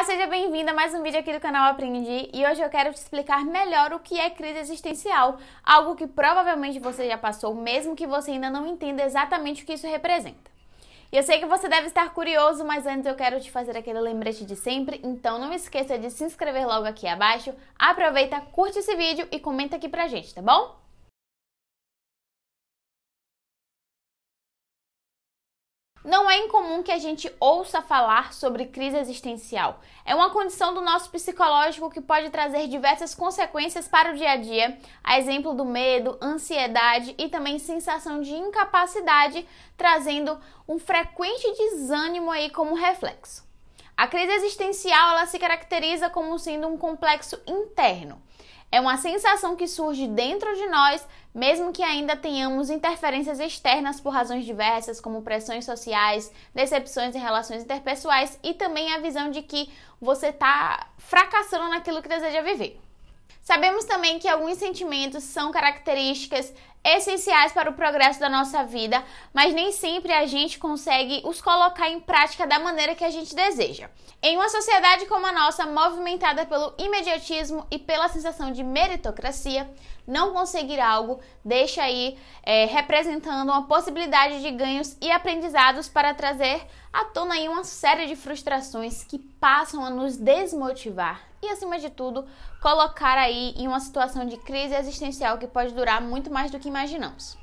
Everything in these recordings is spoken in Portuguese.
Olá, seja bem-vinda a mais um vídeo aqui do canal Aprendi e hoje eu quero te explicar melhor o que é crise existencial, algo que provavelmente você já passou, mesmo que você ainda não entenda exatamente o que isso representa. Eu sei que você deve estar curioso, mas antes eu quero te fazer aquele lembrete de sempre, então não esqueça de se inscrever logo aqui abaixo, aproveita, curte esse vídeo e comenta aqui pra gente, tá bom? Não é incomum que a gente ouça falar sobre crise existencial. É uma condição do nosso psicológico que pode trazer diversas consequências para o dia a dia, a exemplo do medo, ansiedade e também sensação de incapacidade, trazendo um frequente desânimo aí como reflexo. A crise existencial ela se caracteriza como sendo um complexo interno. É uma sensação que surge dentro de nós, mesmo que ainda tenhamos interferências externas por razões diversas, como pressões sociais, decepções em relações interpessoais e também a visão de que você está fracassando naquilo que deseja viver. Sabemos também que alguns sentimentos são características essenciais para o progresso da nossa vida, mas nem sempre a gente consegue os colocar em prática da maneira que a gente deseja. Em uma sociedade como a nossa, movimentada pelo imediatismo e pela sensação de meritocracia, não conseguir algo deixa aí é, representando uma possibilidade de ganhos e aprendizados para trazer à tona aí uma série de frustrações que passam a nos desmotivar e, acima de tudo, colocar aí em uma situação de crise existencial que pode durar muito mais do que imaginamos.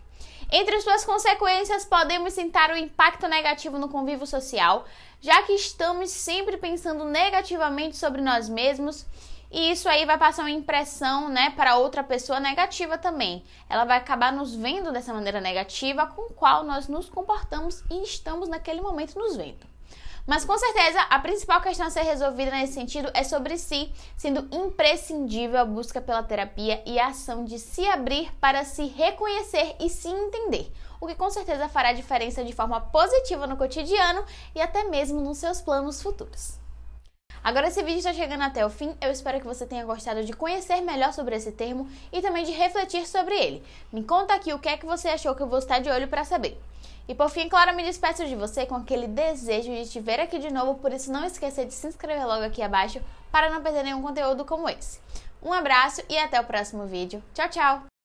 Entre suas consequências, podemos sentar o impacto negativo no convívio social, já que estamos sempre pensando negativamente sobre nós mesmos, e isso aí vai passar uma impressão, né, para outra pessoa negativa também. Ela vai acabar nos vendo dessa maneira negativa com qual nós nos comportamos e estamos naquele momento nos vendo. Mas com certeza, a principal questão a ser resolvida nesse sentido é sobre si, sendo imprescindível a busca pela terapia e a ação de se abrir para se reconhecer e se entender o que com certeza fará diferença de forma positiva no cotidiano e até mesmo nos seus planos futuros. Agora esse vídeo está chegando até o fim, eu espero que você tenha gostado de conhecer melhor sobre esse termo e também de refletir sobre ele. Me conta aqui o que é que você achou que eu vou estar de olho para saber. E por fim, claro, me despeço de você com aquele desejo de te ver aqui de novo, por isso não esqueça de se inscrever logo aqui abaixo para não perder nenhum conteúdo como esse. Um abraço e até o próximo vídeo. Tchau, tchau!